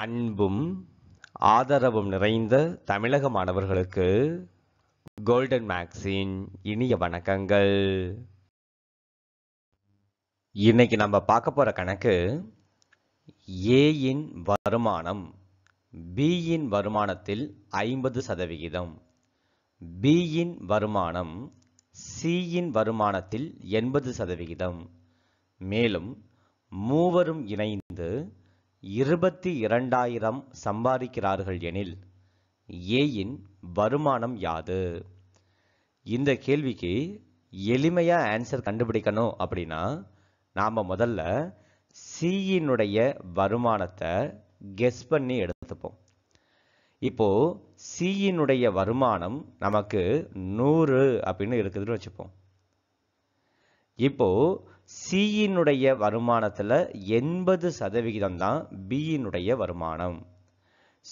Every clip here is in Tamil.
அன்பும் ஆதரவும் நிறைந்த தமிழக மாணவர்களுக்கு கோல்டன் மேக்ஸின் இனிய வணக்கங்கள் இன்னைக்கு நம்ம பார்க்க போகிற கணக்கு ஏயின் வருமானம் பியின் வருமானத்தில் ஐம்பது சதவிகிதம் பியின் வருமானம் சியின் வருமானத்தில் எண்பது சதவிகிதம் மேலும் மூவரும் இணைந்து இருபத்தி இரண்டாயிரம் சம்பாதிக்கிறார்கள் எனில் ஏயின் வருமானம் யாது இந்த கேள்விக்கு எளிமையாக ஆன்சர் கண்டுபிடிக்கணும் அப்படின்னா நாம் முதல்ல சியினுடைய வருமானத்தை கெஸ் பண்ணி எடுத்துப்போம் இப்போது சியினுடைய வருமானம் நமக்கு நூறு அப்படின்னு இருக்குதுன்னு வச்சுப்போம் இப்போது சியினுடைய வருமானத்தில் எண்பது சதவிகிதம் தான் பியினுடைய வருமானம்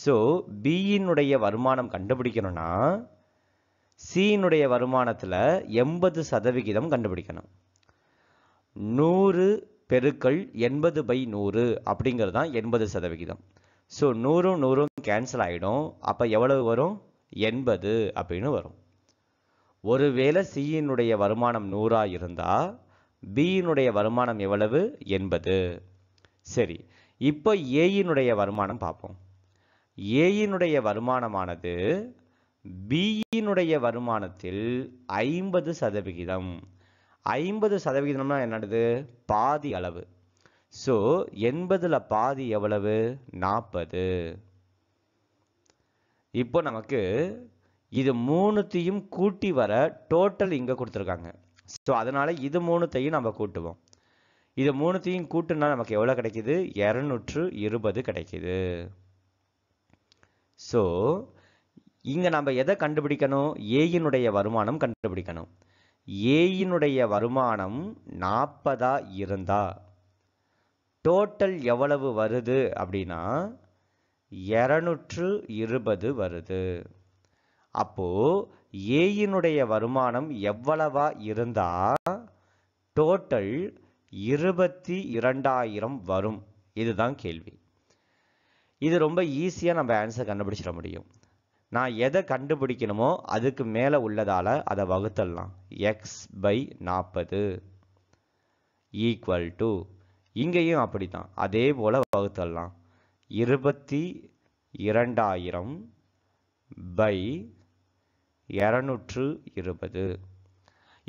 ஸோ பியினுடைய வருமானம் கண்டுபிடிக்கணும்னா சியினுடைய வருமானத்தில் எண்பது சதவிகிதம் கண்டுபிடிக்கணும் நூறு பெருக்கள் எண்பது பை நூறு அப்படிங்கிறது தான் எண்பது சதவிகிதம் ஸோ நூறும் நூறும் கேன்சல் ஆகிடும் அப்போ எவ்வளவு வரும் எண்பது அப்படின்னு வரும் ஒருவேளை சியினுடைய வருமானம் நூறாக இருந்தால் பியினுடைய வருமானம் எவ்வளவு என்பது சரி இப்போ ஏயினுடைய வருமானம் பார்ப்போம் ஏயினுடைய வருமானமானது பியினுடைய வருமானத்தில் ஐம்பது சதவிகிதம் ஐம்பது சதவிகிதம்னா என்னது பாதி அளவு ஸோ எண்பதுல பாதி எவ்வளவு நாற்பது இப்போ நமக்கு இது மூணுத்தையும் கூட்டி வர டோட்டல் இங்கே கொடுத்துருக்காங்க ஸோ அதனால் இது மூணுத்தையும் நம்ம கூட்டுவோம் இது மூணுத்தையும் கூட்டுனா நமக்கு எவ்வளோ கிடைக்கிது இரநூற்று இருபது கிடைக்கிது ஸோ இங்கே நம்ம எதை கண்டுபிடிக்கணும் ஏயினுடைய வருமானம் கண்டுபிடிக்கணும் ஏயினுடைய வருமானம் நாற்பதா இருந்தா டோட்டல் எவ்வளவு வருது அப்படின்னா இரநூற்று இருபது வருது அப்போது ஏயினுடைய வருமானம் எவ்வளவா இருந்தா டோட்டல் இருபத்தி இரண்டாயிரம் வரும் இதுதான் கேள்வி இது ரொம்ப ஈஸியாக நம்ம ஆன்சர் கண்டுபிடிச்சிட முடியும் நான் எதை கண்டுபிடிக்கணுமோ அதுக்கு மேலே உள்ளதால் அதை வகுத்தல்லாம் எக்ஸ் பை நாற்பது ஈக்குவல் டு இங்கேயும் அப்படி தான் அதே போல் வகுத்தல்லாம் இருபத்தி இரண்டாயிரம் பை இரநூற்று இருபது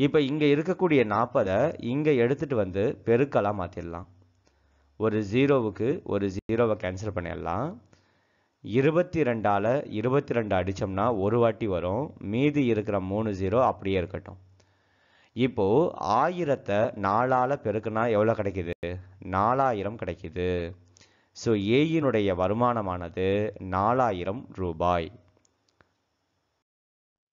இப்போ இங்கே இருக்கக்கூடிய நாற்பதை இங்கே எடுத்துகிட்டு வந்து பெருக்கலாக மாற்றிடலாம் ஒரு ஜீரோவுக்கு ஒரு ஜீரோவை கேன்சல் பண்ணிடலாம் இருபத்தி ரெண்டால் இருபத்தி ரெண்டு அடித்தோம்னா ஒரு வாட்டி வரும் மீதி இருக்கிற மூணு ஜீரோ அப்படியே இருக்கட்டும் இப்போது ஆயிரத்தை நாலால் பெருக்குனா எவ்வளோ கிடைக்கிது நாலாயிரம் கிடைக்கிது ஸோ ஏயினுடைய வருமானமானது நாலாயிரம் ரூபாய்